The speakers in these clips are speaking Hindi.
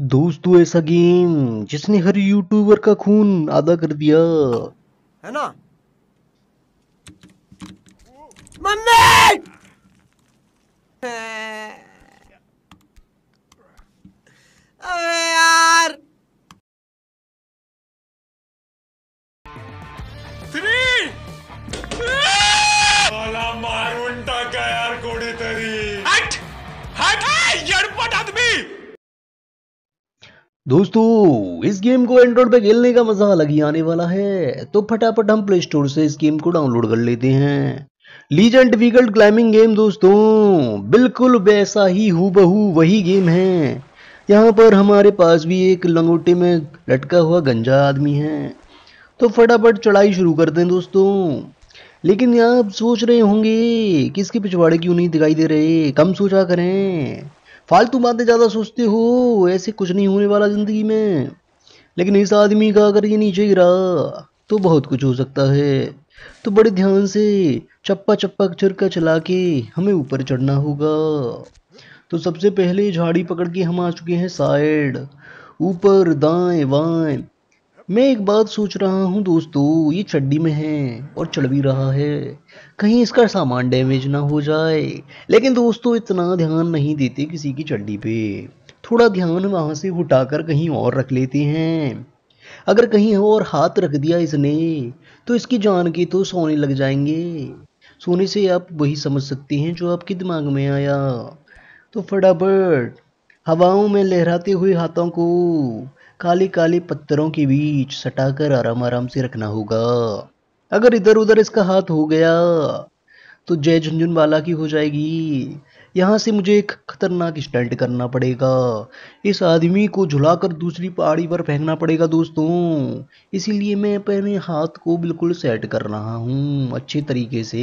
दोस्तों ऐसा गेम जिसने हर यूट्यूबर का खून आधा कर दिया है ना मम्मी अरे दोस्तों इस गेम को एंड्रॉइड पे खेलने का मजा अलग ही आने वाला है तो फटाफट हम प्ले स्टोर से इस गेम को डाउनलोड कर लेते हैं लीजेंड डिफिकल्ट क्लाइंबिंग गेम दोस्तों बिल्कुल वैसा ही हूबहू वही गेम है यहाँ पर हमारे पास भी एक लंगोटे में लटका हुआ गंजा आदमी है तो फटाफट चढ़ाई शुरू कर दें दोस्तों लेकिन आप सोच रहे होंगे कि इसके पिछवाड़े क्यों नहीं दिखाई दे रहे कम सोचा करें फालतू बातें ज़्यादा सोचते हो ऐसे कुछ नहीं होने वाला ज़िंदगी में लेकिन इस आदमी का अगर ये नीचे गिरा तो बहुत कुछ हो सकता है तो बड़े ध्यान से चप्पा चप्पा छिरका चला के हमें ऊपर चढ़ना होगा तो सबसे पहले झाड़ी पकड़ के हम आ चुके हैं साइड ऊपर दाएं बाएं मैं एक बात सोच रहा हूँ दोस्तों ये चड्डी में है और चढ़ भी रहा है कहीं इसका सामान डैमेज ना हो जाए लेकिन दोस्तों इतना ध्यान नहीं देते किसी की चड्डी पे थोड़ा ध्यान वहाँ से उठाकर कहीं और रख लेते हैं अगर कहीं और हाथ रख दिया इसने तो इसकी जान के तो सोने लग जाएंगे सोने से आप वही समझ सकते हैं जो आपके दिमाग में आया तो फटाफट हवाओं में लहराते हुए हाथों को काली काली पत्थरों के बीच सटाकर आराम आराम से रखना होगा अगर इधर उधर इसका हाथ हो गया तो जय झुंझुनवाला की हो जाएगी यहाँ से मुझे एक खतरनाक स्टंट करना पड़ेगा इस आदमी को झुलाकर दूसरी पहाड़ी पर फेंकना पड़ेगा दोस्तों इसीलिए मैं अपने हाथ को बिल्कुल सेट कर रहा हूँ अच्छे तरीके से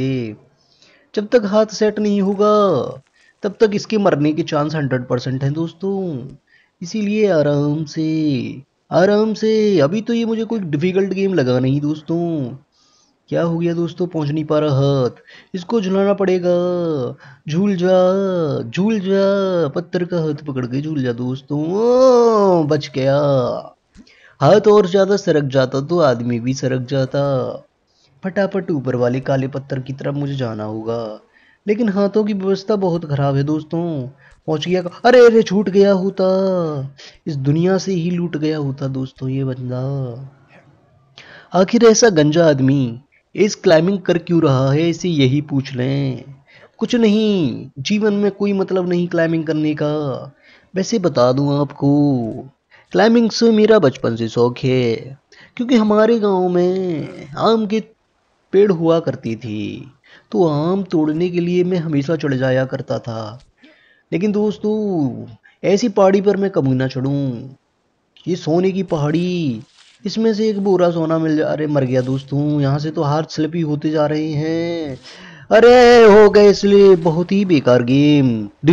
जब तक हाथ सेट नहीं होगा तब तक इसके मरने के चांस हंड्रेड परसेंट हैं दोस्तों इसीलिए आराम से आराम से अभी तो ये मुझे कोई डिफ़िकल्ट गेम लगा नहीं दोस्तों क्या हो गया दोस्तों पहुंच नहीं पा रहा हाथ इसको झुलाना पड़ेगा झूल जा झूल जा पत्थर का हाथ पकड़ के झूल जा दोस्तों ओ, बच गया हाथ और ज़्यादा सरक जाता तो आदमी भी सरक जाता फटाफट ऊपर वाले काले पत्थर की तरफ मुझे जाना होगा लेकिन हाथों की व्यवस्था बहुत खराब है दोस्तों पहुंच गया अरे अरे छूट गया होता इस दुनिया से ही लूट गया होता दोस्तों ये बंदा आखिर ऐसा गंजा आदमी इस क्लाइंबिंग कर क्यों रहा है इसे यही पूछ लें कुछ नहीं जीवन में कोई मतलब नहीं क्लाइंबिंग करने का वैसे बता दूं आपको क्लाइंबिंग से मेरा बचपन से शौक है क्योंकि हमारे गांव में आम के पेड़ हुआ करती थी तो आम तोड़ने के लिए मैं हमेशा चढ़ जाया करता था लेकिन दोस्तों ऐसी पहाड़ी पर मैं कभी ना चढ़ूँ ये सोने की पहाड़ी इसमें से एक बुरा सोना मिल जा अरे मर गया दोस्तों यहाँ से तो हार स्लिपी ही होते जा रहे हैं अरे हो गए इसलिए बहुत ही बेकार गेम